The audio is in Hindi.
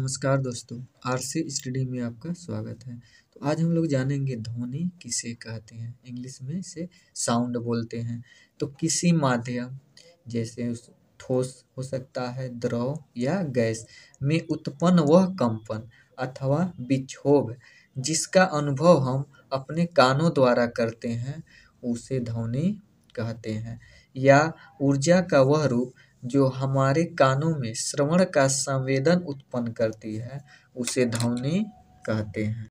नमस्कार दोस्तों आरसी स्टडी में आपका स्वागत है तो आज हम लोग जानेंगे ध्वनि किसे कहते हैं इंग्लिश में इसे साउंड बोलते हैं तो किसी माध्यम जैसे उस ठोस हो सकता है द्रव या गैस में उत्पन्न वह कंपन अथवा विक्षोभ जिसका अनुभव हम अपने कानों द्वारा करते हैं उसे ध्वनि कहते हैं या ऊर्जा का वह रूप जो हमारे कानों में श्रवण का संवेदन उत्पन्न करती है उसे ध्वनि कहते हैं